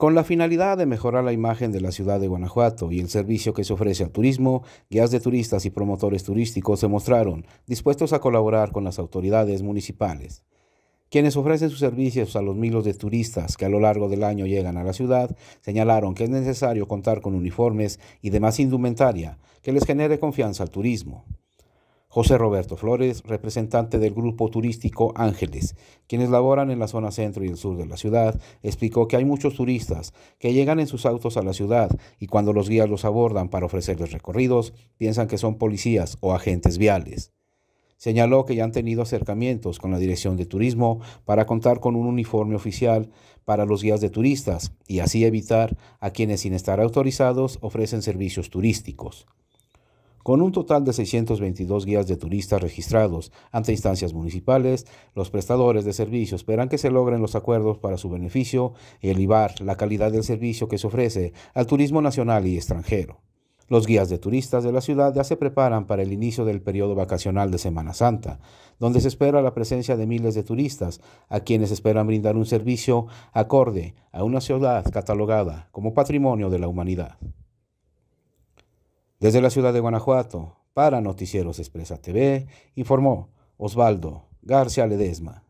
Con la finalidad de mejorar la imagen de la ciudad de Guanajuato y el servicio que se ofrece al turismo, guías de turistas y promotores turísticos se mostraron dispuestos a colaborar con las autoridades municipales quienes ofrecen sus servicios a los miles de turistas que a lo largo del año llegan a la ciudad, señalaron que es necesario contar con uniformes y demás indumentaria que les genere confianza al turismo. José Roberto Flores, representante del grupo turístico Ángeles, quienes laboran en la zona centro y el sur de la ciudad, explicó que hay muchos turistas que llegan en sus autos a la ciudad y cuando los guías los abordan para ofrecerles recorridos, piensan que son policías o agentes viales. Señaló que ya han tenido acercamientos con la Dirección de Turismo para contar con un uniforme oficial para los guías de turistas y así evitar a quienes sin estar autorizados ofrecen servicios turísticos. Con un total de 622 guías de turistas registrados ante instancias municipales, los prestadores de servicios esperan que se logren los acuerdos para su beneficio y elevar la calidad del servicio que se ofrece al turismo nacional y extranjero. Los guías de turistas de la ciudad ya se preparan para el inicio del periodo vacacional de Semana Santa, donde se espera la presencia de miles de turistas, a quienes esperan brindar un servicio acorde a una ciudad catalogada como patrimonio de la humanidad. Desde la ciudad de Guanajuato, para Noticieros Expresa TV, informó Osvaldo García Ledesma.